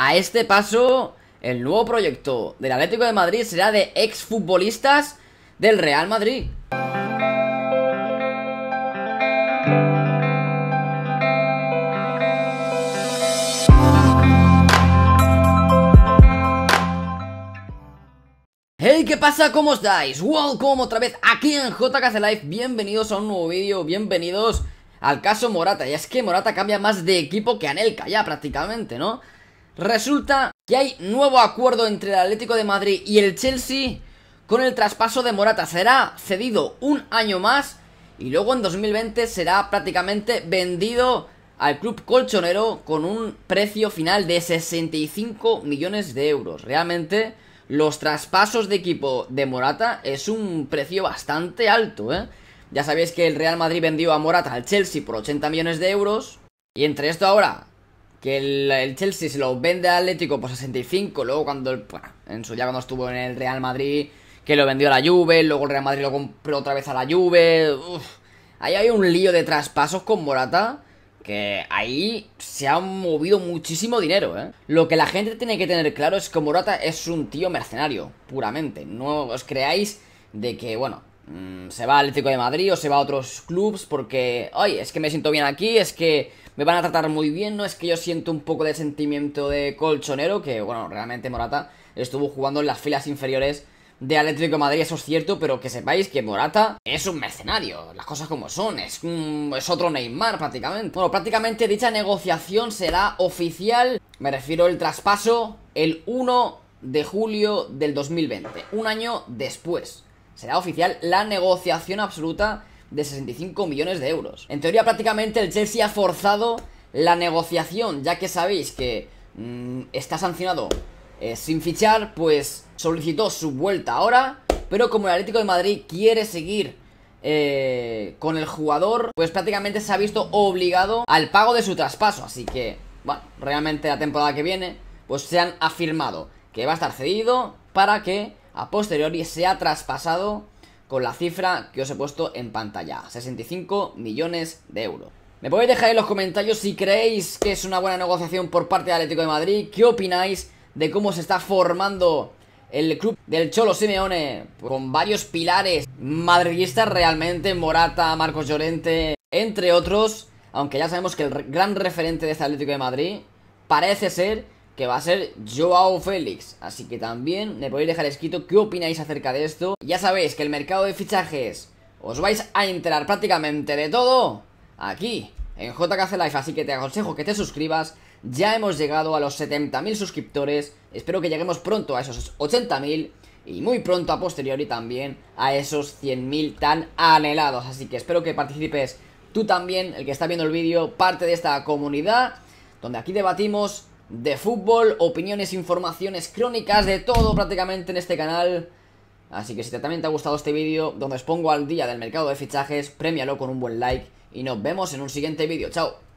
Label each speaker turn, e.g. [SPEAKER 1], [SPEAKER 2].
[SPEAKER 1] A este paso, el nuevo proyecto del Atlético de Madrid será de exfutbolistas del Real Madrid. Hey, ¿qué pasa? ¿Cómo estáis? Welcome otra vez aquí en JKC Live. Bienvenidos a un nuevo vídeo, bienvenidos al caso Morata. Y es que Morata cambia más de equipo que Anelka ya prácticamente, ¿no? Resulta que hay nuevo acuerdo entre el Atlético de Madrid y el Chelsea con el traspaso de Morata. Será cedido un año más y luego en 2020 será prácticamente vendido al club colchonero con un precio final de 65 millones de euros. Realmente los traspasos de equipo de Morata es un precio bastante alto. ¿eh? Ya sabéis que el Real Madrid vendió a Morata al Chelsea por 80 millones de euros. Y entre esto ahora que el, Chelsea se lo vende al Atlético por 65, luego cuando el, bueno, en su día cuando estuvo en el Real Madrid, que lo vendió a la Juve, luego el Real Madrid lo compró otra vez a la Juve. ahí hay un lío de traspasos con Morata que ahí se ha movido muchísimo dinero, ¿eh? Lo que la gente tiene que tener claro es que Morata es un tío mercenario, puramente. No os creáis de que, bueno, mm, se va al Atlético de Madrid o se va a otros clubs porque, oye, es que me siento bien aquí, es que me van a tratar muy bien. No es que yo siento un poco de sentimiento de colchonero, que bueno, realmente Morata estuvo jugando en las filas inferiores de Atlético Madrid, eso es cierto, pero que sepáis que Morata es un mercenario, las cosas como son, es, es otro Neymar prácticamente. Bueno, prácticamente dicha negociación será oficial, me refiero al traspaso, el 1 de julio del 2020, un año después. Será oficial la negociación absoluta de 65 millones de euros. En teoría prácticamente el Chelsea ha forzado la negociación, ya que sabéis que mm, está sancionado eh, sin fichar, pues solicitó su vuelta ahora, pero como el Atlético de Madrid quiere seguir eh, con el jugador, pues prácticamente se ha visto obligado al pago de su traspaso, así que, bueno, realmente la temporada que viene, pues se han afirmado que va a estar cedido para que a posteriori sea traspasado con la cifra que os he puesto en pantalla, 65 millones de euros. Me podéis dejar en los comentarios si creéis que es una buena negociación por parte de Atlético de Madrid, qué opináis de cómo se está formando el club del Cholo Simeone con varios pilares madridistas realmente, Morata, Marcos Llorente, entre otros, aunque ya sabemos que el gran referente de este Atlético de Madrid parece ser que va a ser Joao Félix. Así que también me podéis dejar escrito qué opináis acerca de esto. Ya sabéis que el mercado de fichajes os vais a enterar prácticamente de todo aquí en JKC Life. Así que te aconsejo que te suscribas. Ya hemos llegado a los 70.000 suscriptores. Espero que lleguemos pronto a esos 80.000 y muy pronto a posteriori también a esos 100.000 tan anhelados. Así que espero que participes tú también, el que está viendo el vídeo, parte de esta comunidad donde aquí debatimos de fútbol, opiniones, informaciones, crónicas, de todo prácticamente en este canal. Así que si te, también te ha gustado este vídeo, donde os pongo al día del mercado de fichajes, premialo con un buen like y nos vemos en un siguiente vídeo. ¡Chao!